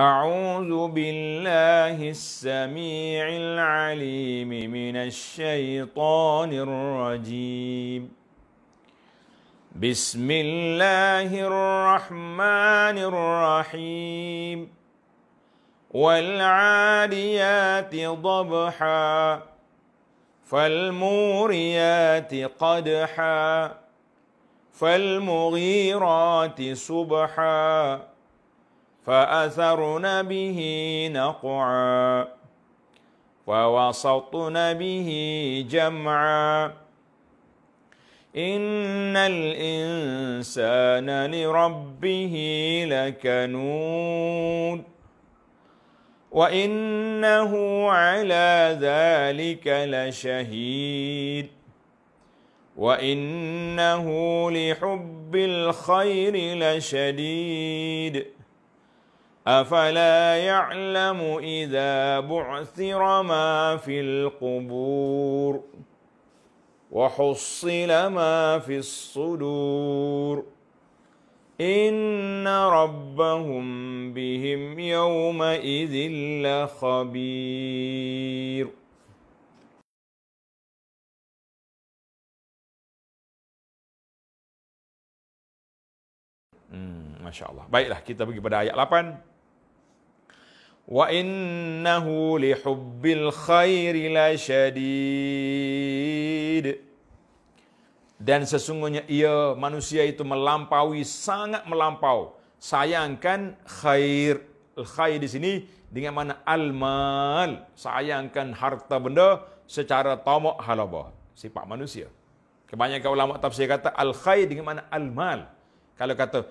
أعوذ بالله السميع العليم من الشيطان الرجيم بسم الله الرحمن الرحيم والعاديات ضبحا فالموريات قدحا فالمغيرات صبحا فأثرن به نقعا ووسطن به جمعا إن الإنسان لربه لكنود وإنه على ذلك لشهيد وإنه لحب الخير لشديد أفلا يعلم إذا بعثر ما في القبور وحصل ما في الصدور إن ربهم بهم يومئذ لخبير Hmm, Masya Allah. Baiklah, kita pergi pada ayat 8. وإنه لحب الخير لشديد Dan sesungguhnya ia manusia itu melampaui sangat melampau. Sayangkan khair al khair di sini dengan mana al mal sayangkan harta benda secara tamak halabah sifat manusia. Kebanyakan ulama tafsir kata al khair dengan mana al mal Kalau kata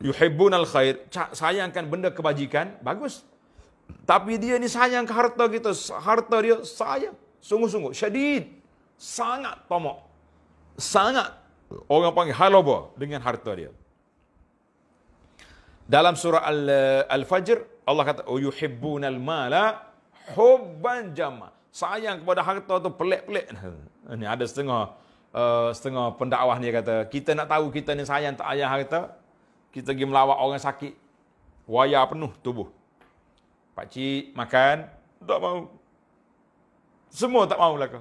yuhibbun al khair sayangkan benda kebajikan bagus tapi dia ni sayang ke harta kita. Harta dia sayang. Sungguh-sungguh. Syedid. Sangat tamak. Sangat. Orang panggil haloba dengan harta dia. Dalam surah Al- eh, Al-Fajr, Allah kata, وَيُحِبُّونَ oh, mala hubban jama Sayang kepada harta tu pelik-pelik. Ini ada setengah uh, setengah pendakwah ni kata, kita nak tahu kita ni sayang tak ayah harta, kita pergi melawat orang sakit, wayar penuh tubuh. Pakcik makan, tak mau. Semua tak mau lah kau.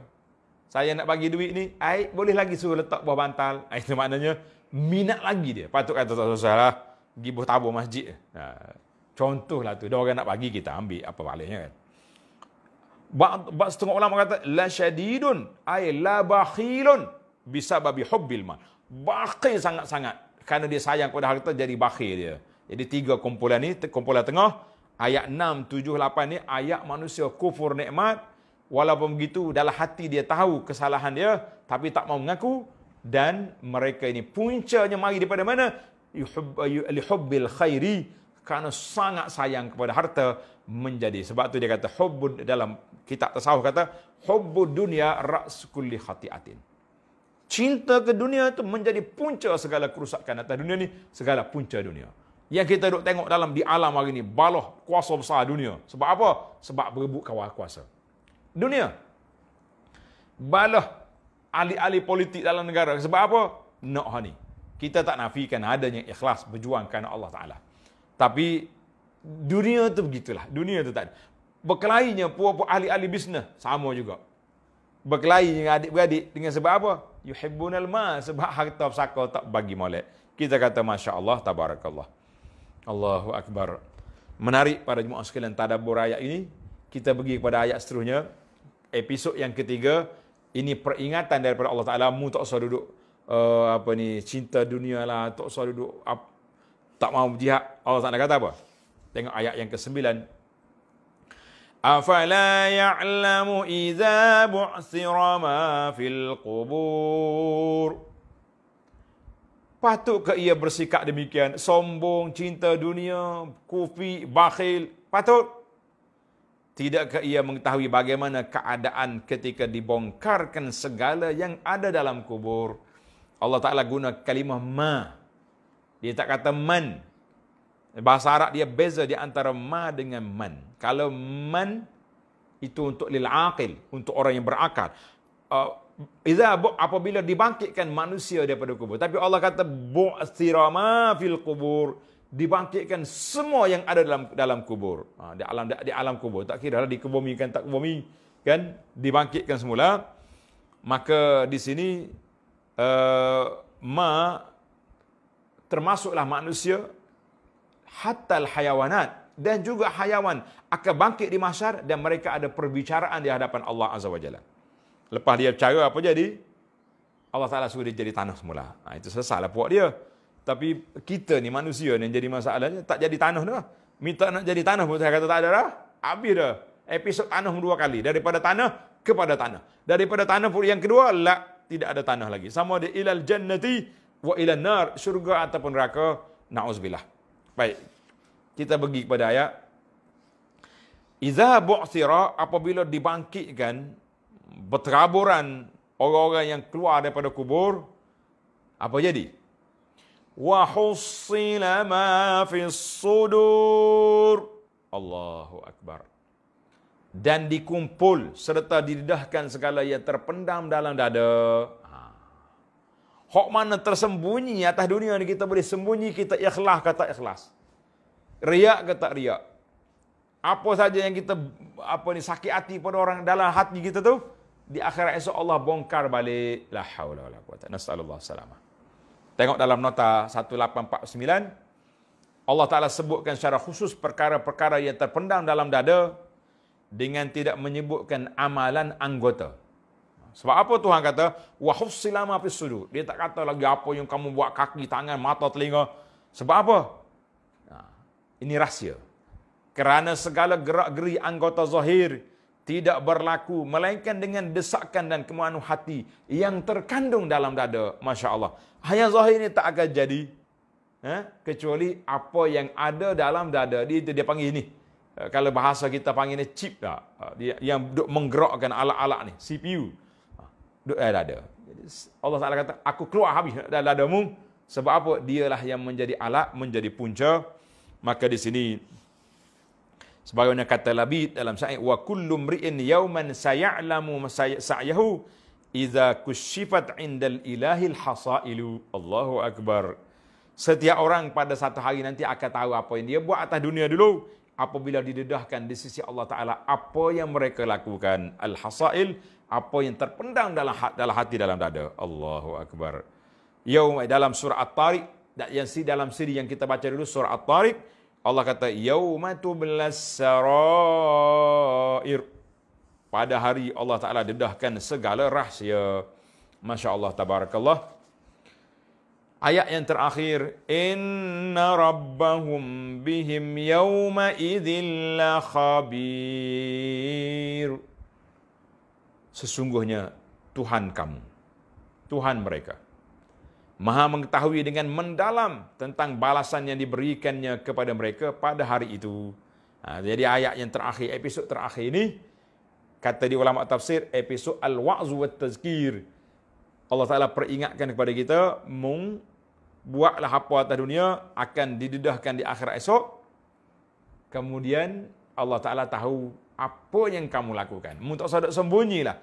Saya nak bagi duit ni, ai boleh lagi suruh letak bawah bantal. Ai itu maknanya minat lagi dia. Patut kata tak susah lah. Pergi buah tabur masjid. Ha. Contohlah tu. Dia orang nak bagi kita ambil apa baliknya kan. Bak, bak setengah ulama kata, La syadidun ai la bakhilun bisa babi hubbil mal. Bakhil sangat-sangat. Kerana dia sayang kepada harta jadi bakhil dia. Jadi tiga kumpulan ni, kumpulan tengah, ayat 6, 7, 8 ni ayat manusia kufur nikmat. Walaupun begitu dalam hati dia tahu kesalahan dia tapi tak mau mengaku dan mereka ini puncanya mari daripada mana? Yuhubbil khairi kerana sangat sayang kepada harta menjadi. Sebab tu dia kata hubbud dalam kitab tasawuf kata hubbud dunia ras kulli khati'atin. Cinta ke dunia itu menjadi punca segala kerusakan atas dunia ni, segala punca dunia yang kita duk tengok dalam di alam hari ini baloh kuasa besar dunia sebab apa sebab berebut kawal kuasa dunia baloh ahli-ahli politik dalam negara sebab apa nak no, ni kita tak nafikan adanya ikhlas berjuang kerana Allah taala tapi dunia tu begitulah dunia tu tak ada. berkelainya puak-puak ahli-ahli bisnes sama juga berkelahi dengan adik-beradik dengan sebab apa yuhibbunal ma sebab harta pusaka tak bagi molek kita kata masya-Allah tabarakallah Allahu Akbar. Menarik pada Jumaat sekalian tadabur ayat ini. Kita pergi kepada ayat seterusnya. Episod yang ketiga. Ini peringatan daripada Allah Ta'ala. Mu tak usah duduk uh, apa ni, cinta dunia lah. Tak usah duduk. Ap, tak mau jihad. Allah Ta'ala kata apa? Tengok ayat yang kesembilan. Afala ya'lamu iza bu'thira ma fil qubur. Patut ke ia bersikap demikian? Sombong, cinta dunia, kufi, bakhil. Patut. tidak ke ia mengetahui bagaimana keadaan ketika dibongkarkan segala yang ada dalam kubur? Allah Ta'ala guna kalimah ma. Dia tak kata man. Bahasa Arab dia beza di antara ma dengan man. Kalau man, itu untuk lil'aqil. Untuk orang yang berakal. Uh, Iza apabila dibangkitkan manusia daripada kubur. Tapi Allah kata bu'thirama fil kubur. Dibangkitkan semua yang ada dalam dalam kubur. Ha, di alam di, di alam kubur. Tak kira lah dikebumikan tak kebumi. Kan? Dibangkitkan semula. Maka di sini uh, ma termasuklah manusia hatta hayawanat dan juga hayawan akan bangkit di mahsyar dan mereka ada perbicaraan di hadapan Allah Azza Wajalla. Lepas dia bercara apa jadi? Allah Ta'ala suruh dia jadi tanah semula. Ha, itu sesalah puak dia. Tapi kita ni manusia ni yang jadi masalahnya tak jadi tanah dah. Minta nak jadi tanah pun saya kata tak ada dah. Habis dah. Episod tanah dua kali. Daripada tanah kepada tanah. Daripada tanah pun yang kedua, lak tidak ada tanah lagi. Sama ada ilal jannati wa ilal nar syurga ataupun neraka. Na'uzubillah. Baik. Kita pergi kepada ayat. Iza bu'thira apabila dibangkitkan berteraburan orang-orang yang keluar daripada kubur apa jadi wa husila ma fis sudur Allahu akbar dan dikumpul serta didedahkan segala yang terpendam dalam dada Hok ha. mana tersembunyi atas dunia ni kita boleh sembunyi kita ikhlas kata ikhlas. Riak kata riak. Apa saja yang kita apa ni sakit hati pada orang dalam hati kita tu di akhirat esok Allah bongkar balik la haula wala quwata nasallallahu salama tengok dalam nota 1849 Allah taala sebutkan secara khusus perkara-perkara yang terpendam dalam dada dengan tidak menyebutkan amalan anggota sebab apa Tuhan kata wa husilama fis sudur dia tak kata lagi apa yang kamu buat kaki tangan mata telinga sebab apa ha, ini rahsia kerana segala gerak-geri anggota zahir tidak berlaku melainkan dengan desakan dan kemauan hati yang terkandung dalam dada. Masya Allah. Hanya zahir ini tak akan jadi. Eh? Kecuali apa yang ada dalam dada. Dia, dia panggil ini. Eh, kalau bahasa kita panggil ini chip tak? Ha, dia, yang duk menggerakkan alat-alat ni. CPU. Ha, duk eh, dada. Jadi Allah Ta'ala kata, aku keluar habis dari dadamu. Sebab apa? Dialah yang menjadi alat, menjadi punca. Maka di sini Sebagaimana kata Nabi dalam syair wa kullu mri'in yawman sayalamu sa'yahu idza kushifat 'indal ilahi al Allahu akbar. Setiap orang pada satu hari nanti akan tahu apa yang dia buat atas dunia dulu apabila didedahkan di sisi Allah Taala apa yang mereka lakukan al-hasail apa yang terpendam dalam ha-, dalam hati dalam dada Allahu akbar. Yaum dalam surah At-Tariq yang si dalam siri yang kita baca dulu surah At-Tariq Allah kata yaumatu blasarair pada hari Allah Taala dedahkan segala rahsia masya-Allah tabarakallah ayat yang terakhir inna rabbahum bihim yauma idzil khabir sesungguhnya Tuhan kamu Tuhan mereka Maha mengetahui dengan mendalam tentang balasan yang diberikannya kepada mereka pada hari itu. Ha, jadi ayat yang terakhir, episod terakhir ini, kata di ulama tafsir, episod Al-Wa'zu wa Tazkir. Allah Ta'ala peringatkan kepada kita, mung buatlah apa atas dunia akan didedahkan di akhirat esok. Kemudian Allah Ta'ala tahu apa yang kamu lakukan. Mung tak sadar sembunyilah.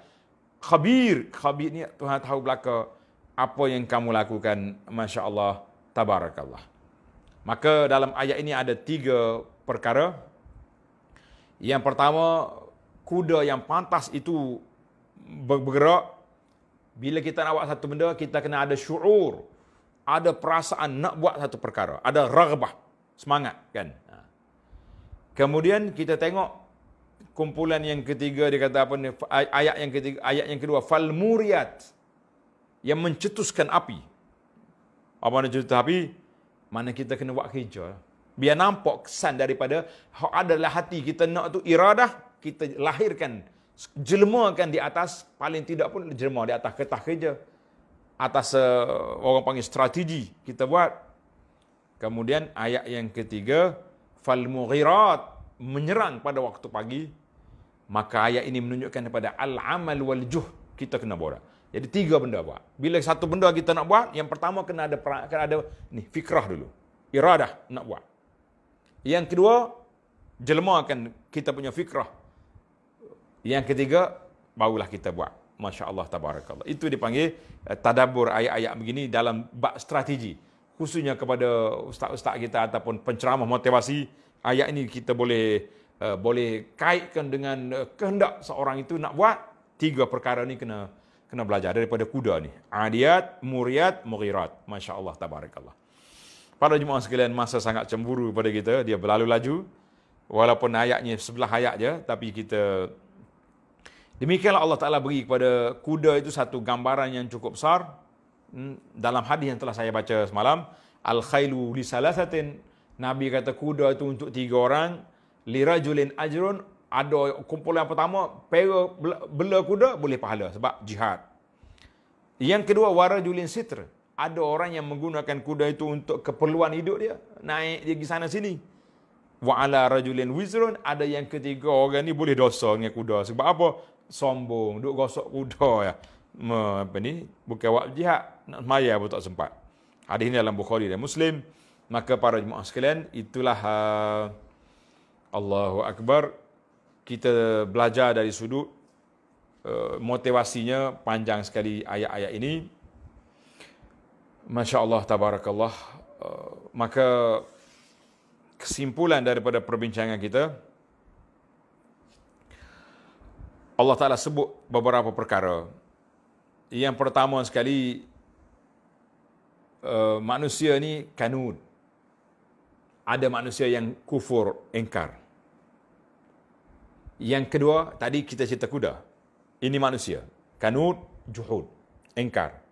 Khabir, khabir ni Tuhan tahu belakang apa yang kamu lakukan masya Allah tabarakallah maka dalam ayat ini ada tiga perkara yang pertama kuda yang pantas itu bergerak bila kita nak buat satu benda kita kena ada syuur ada perasaan nak buat satu perkara ada ragbah semangat kan ha. kemudian kita tengok kumpulan yang ketiga dia kata apa ni ayat yang ketiga ayat yang kedua fal yang mencetuskan api. Apa mana cerita api? Mana kita kena buat kerja. Biar nampak kesan daripada adalah hati kita nak tu iradah, kita lahirkan, jelmakan di atas, paling tidak pun jelma di atas kertas kerja. Atas uh, orang panggil strategi kita buat. Kemudian ayat yang ketiga, fal mughirat menyerang pada waktu pagi. Maka ayat ini menunjukkan kepada al-amal wal juh kita kena buat. Jadi tiga benda buat. Bila satu benda kita nak buat, yang pertama kena ada kena ada ni fikrah dulu. Iradah nak buat. Yang kedua, jelma akan kita punya fikrah. Yang ketiga, barulah kita buat. Masya Allah, tabarakallah. Itu dipanggil uh, eh, tadabur ayat-ayat begini dalam bak strategi. Khususnya kepada ustaz-ustaz kita ataupun penceramah motivasi, ayat ini kita boleh uh, boleh kaitkan dengan uh, kehendak seorang itu nak buat. Tiga perkara ini kena kena belajar daripada kuda ni. Adiat, muriat, mughirat. Masya Allah, tabarakallah. Pada jemaah sekalian, masa sangat cemburu pada kita. Dia berlalu laju. Walaupun ayatnya sebelah ayat je, tapi kita... Demikianlah Allah Ta'ala beri kepada kuda itu satu gambaran yang cukup besar. Hmm, dalam hadis yang telah saya baca semalam, Al-khailu li salasatin. Nabi kata kuda itu untuk tiga orang. Li rajulin ajrun ada kumpulan pertama pera bela kuda boleh pahala sebab jihad. Yang kedua wara julin sitr. Ada orang yang menggunakan kuda itu untuk keperluan hidup dia, naik dia pergi sana sini. Wa ala rajulin wizrun ada yang ketiga orang ni boleh dosa dengan kuda sebab apa? Sombong, duk gosok kuda ya. Me, apa ni? Bukan wak jihad, nak semaya pun tak sempat. Ada ini dalam Bukhari dan Muslim. Maka para jemaah sekalian, itulah uh, Allahu Akbar kita belajar dari sudut eh, motivasinya panjang sekali ayat-ayat ini. Masya Allah, tabarakallah. Eh, maka kesimpulan daripada perbincangan kita, Allah Ta'ala sebut beberapa perkara. Yang pertama sekali, eh, manusia ni kanun. Ada manusia yang kufur, engkar. Yang kedua, tadi kita cerita kuda. Ini manusia. Kanut, juhud. Engkar.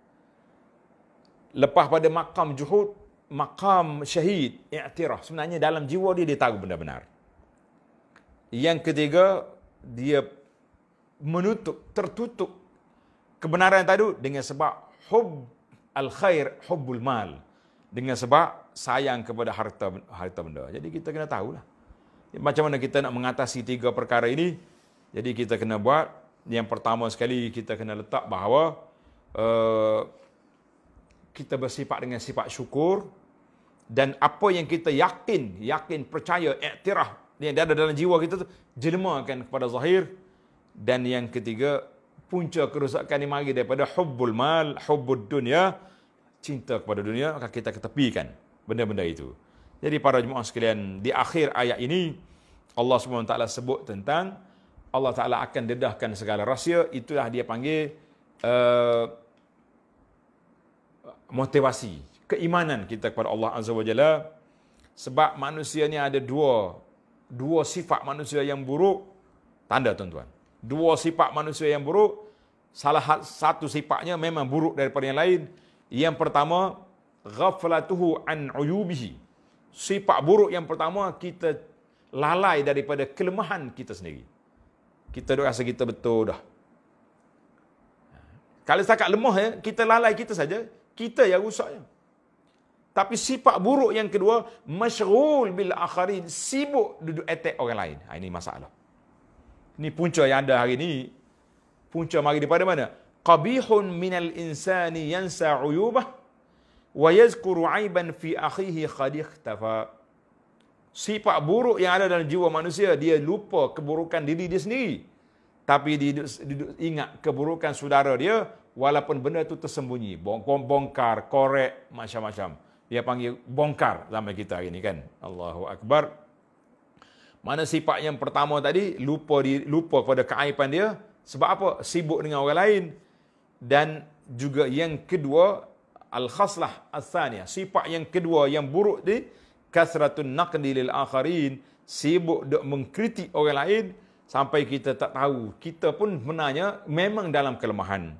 Lepas pada makam juhud, makam syahid, i'tirah. Sebenarnya dalam jiwa dia, dia tahu benar benar. Yang ketiga, dia menutup, tertutup kebenaran tadi dengan sebab hub al-khair, hubul mal. Dengan sebab sayang kepada harta harta benda. Jadi kita kena tahulah macam mana kita nak mengatasi tiga perkara ini? Jadi kita kena buat yang pertama sekali kita kena letak bahawa uh, kita bersifat dengan sifat syukur dan apa yang kita yakin, yakin, percaya, iktiraf yang ada dalam jiwa kita tu jelmakan kepada zahir dan yang ketiga punca kerusakan ini mari daripada hubbul mal, hubbud dunia, cinta kepada dunia maka kita ketepikan benda-benda itu. Jadi para jemaah sekalian, di akhir ayat ini Allah SWT sebut tentang Allah Taala akan dedahkan segala rahsia, itulah dia panggil uh, motivasi, keimanan kita kepada Allah Azza wa Jalla. Sebab manusia ni ada dua dua sifat manusia yang buruk tanda tuan-tuan. Dua sifat manusia yang buruk salah satu sifatnya memang buruk daripada yang lain. Yang pertama ghaflatuhu an uyubihi sifat buruk yang pertama kita lalai daripada kelemahan kita sendiri. Kita dah rasa kita betul dah. Kalau setakat lemah, ya, kita lalai kita saja, kita yang rusaknya. Tapi sifat buruk yang kedua, masyrul bil akharin, sibuk duduk attack orang lain. Ha, ini masalah. Ini punca yang ada hari ini. Punca mari daripada mana? Qabihun minal insani yansa uyubah wa yazkuru aiban fi akhihi qad ikhtafa sifat buruk yang ada dalam jiwa manusia dia lupa keburukan diri dia sendiri tapi dia ingat keburukan saudara dia walaupun benda itu tersembunyi bongkar korek macam-macam dia panggil bongkar zaman kita hari ini kan Allahu akbar mana sifat yang pertama tadi lupa di, lupa kepada keaiban dia sebab apa sibuk dengan orang lain dan juga yang kedua Al-khaslah as-thaniyah. Sifat yang kedua yang buruk di kasratun naqdi lil akharin sibuk dok mengkritik orang lain sampai kita tak tahu kita pun menanya memang dalam kelemahan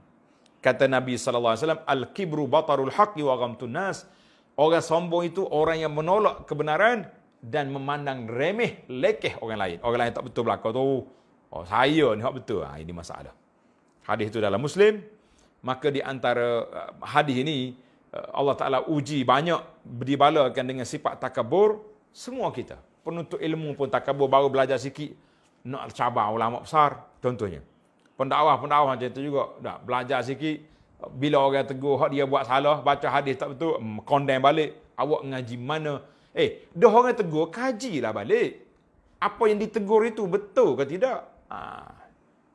kata Nabi sallallahu alaihi wasallam al kibru batarul haqqi wa ghamtun nas orang sombong itu orang yang menolak kebenaran dan memandang remeh lekeh orang lain orang lain tak betul belaka tu oh saya ni hak betul ha, ini masalah hadis itu dalam muslim maka di antara ah, hadis ini Eh, Allah Ta'ala uji banyak, dibalakan dengan sifat takabur, semua kita. Penuntut ilmu pun takabur, baru belajar sikit, nak cabar ulama besar, contohnya. Pendakwah-pendakwah macam itu juga, dah belajar sikit, bila orang tegur, dia buat salah, baca hadis tak betul, hmm, condemn balik, awak ngaji mana. Eh, dah orang tegur, kajilah balik. Apa yang ditegur itu betul ke tidak? Ha.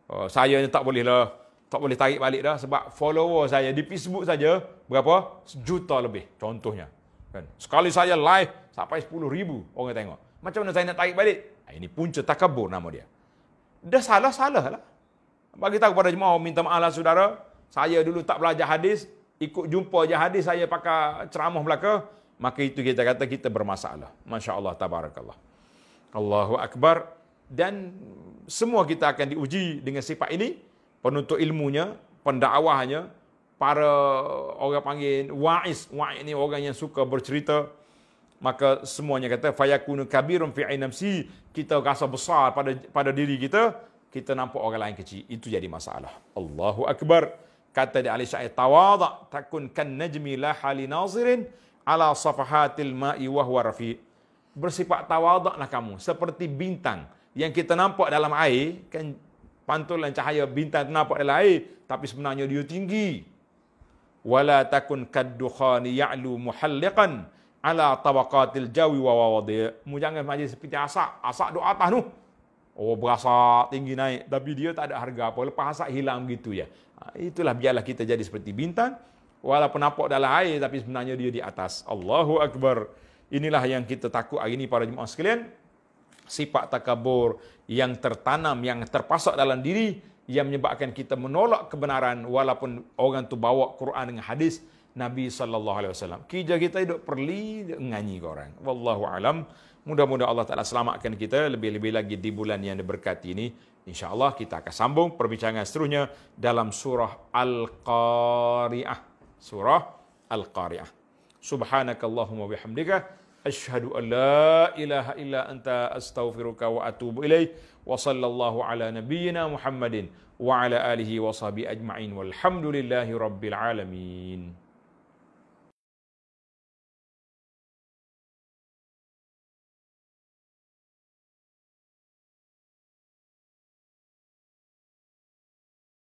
Oh, saya tak boleh lah tak boleh tarik balik dah sebab follower saya di Facebook saja berapa? Sejuta lebih contohnya. Kan? Sekali saya live sampai 10 ribu orang tengok. Macam mana saya nak tarik balik? Ah, ini punca takabur nama dia. Dah salah, salah lah. Bagi tahu kepada jemaah, minta maaf lah saudara. Saya dulu tak belajar hadis. Ikut jumpa je hadis saya pakai ceramah belaka. Maka itu kita kata kita bermasalah. Masya Allah, tabarakallah. Allahu Akbar. Dan semua kita akan diuji dengan sifat ini penuntut ilmunya, pendakwahnya, para orang panggil waiz, waiz ni orang yang suka bercerita, maka semuanya kata fayakunu kabirun fi ainamsi kita rasa besar pada pada diri kita kita nampak orang lain kecil itu jadi masalah Allahu akbar kata di ali syair tawada takun kan najmi la hali nazirin ala safahatil ma'i wa huwa rafi bersifat tawadaklah kamu seperti bintang yang kita nampak dalam air kan pantulan cahaya bintang nampak dalam air tapi sebenarnya dia tinggi wala takun kadduhani ya'lu muhalliqan ala tawaqatil jawi wa wadi mu jangan majlis seperti asak asak doa atas tu oh berasa tinggi naik tapi dia tak ada harga apa lepas asak hilang gitu ya ha, itulah biarlah kita jadi seperti bintang walaupun nampak dalam air tapi sebenarnya dia di atas Allahu akbar inilah yang kita takut hari ini para jemaah sekalian sifat takabur yang tertanam, yang terpasok dalam diri yang menyebabkan kita menolak kebenaran walaupun orang tu bawa Quran dengan hadis Nabi sallallahu alaihi wasallam. Kita kita hidup perli nganyi ke orang. Wallahu alam. Mudah-mudahan Allah Taala selamatkan kita lebih-lebih lagi di bulan yang diberkati ini. Insya-Allah kita akan sambung perbincangan seterusnya dalam surah Al-Qari'ah. Surah Al-Qari'ah. Subhanakallahumma bihamdika أشهد أن لا إله إلا أنت أستغفرك وأتوب إليه وصلى الله على نبينا محمد وعلى آله وصحبه أجمعين والحمد لله رب العالمين